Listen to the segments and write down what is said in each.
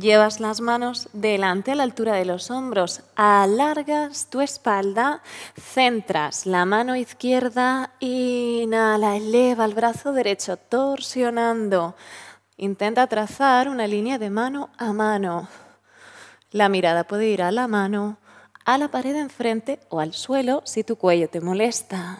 Llevas las manos delante a la altura de los hombros, alargas tu espalda, centras la mano izquierda, inhala, eleva el brazo derecho, torsionando. Intenta trazar una línea de mano a mano. La mirada puede ir a la mano, a la pared enfrente o al suelo si tu cuello te molesta.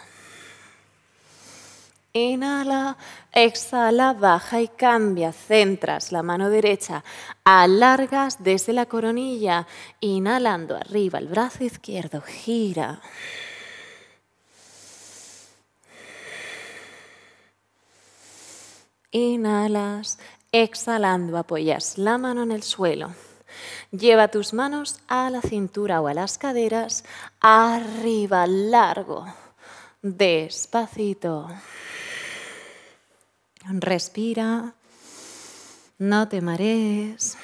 Inhala, exhala, baja y cambia. Centras la mano derecha, alargas desde la coronilla, inhalando arriba el brazo izquierdo, gira. Inhalas, exhalando, apoyas la mano en el suelo. Lleva tus manos a la cintura o a las caderas, arriba, largo, despacito. Respira, no te marees.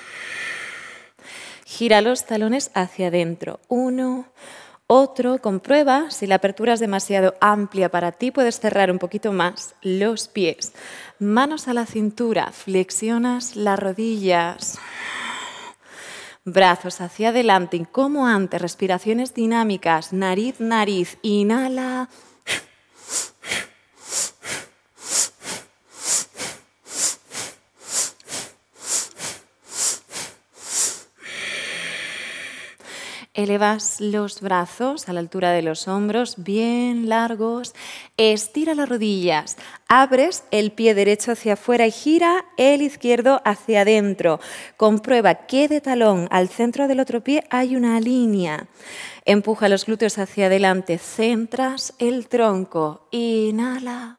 Gira los talones hacia adentro. Uno, otro. Comprueba si la apertura es demasiado amplia para ti. Puedes cerrar un poquito más los pies. Manos a la cintura. Flexionas las rodillas. Brazos hacia adelante. Como antes. Respiraciones dinámicas. Nariz, nariz. Inhala. Elevas los brazos a la altura de los hombros, bien largos. Estira las rodillas. Abres el pie derecho hacia afuera y gira el izquierdo hacia adentro. Comprueba que de talón al centro del otro pie hay una línea. Empuja los glúteos hacia adelante. Centras el tronco. Inhala.